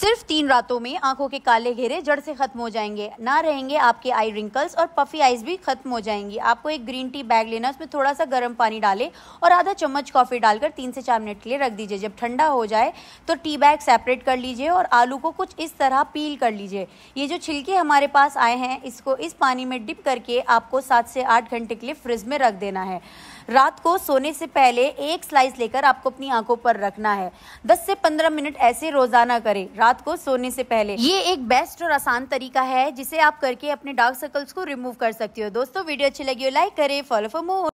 सिर्फ तीन रातों में आंखों के काले घेरे जड़ से खत्म हो जाएंगे ना रहेंगे आपके आई रिंकल्स और पफी आइज भी खत्म हो जाएंगी आपको एक ग्रीन टी बैग लेना उसमें थोड़ा सा गर्म पानी डालें और आधा चम्मच कॉफ़ी डालकर तीन से चार मिनट के लिए रख दीजिए जब ठंडा हो जाए तो टी बैग सेपरेट कर लीजिए और आलू को कुछ इस तरह पील कर लीजिए ये जो छिलके हमारे पास आए हैं इसको इस पानी में डिप करके आपको सात से आठ घंटे के लिए फ्रिज में रख देना है रात को सोने से पहले एक स्लाइस लेकर आपको अपनी आंखों पर रखना है दस से पंद्रह मिनट ऐसे रोजाना करें रात रात को सोने से पहले ये एक बेस्ट और आसान तरीका है जिसे आप करके अपने डार्क सर्कल्स को रिमूव कर सकते हो दोस्तों वीडियो अच्छी लगी हो लाइक करे फॉलो फॉर मोर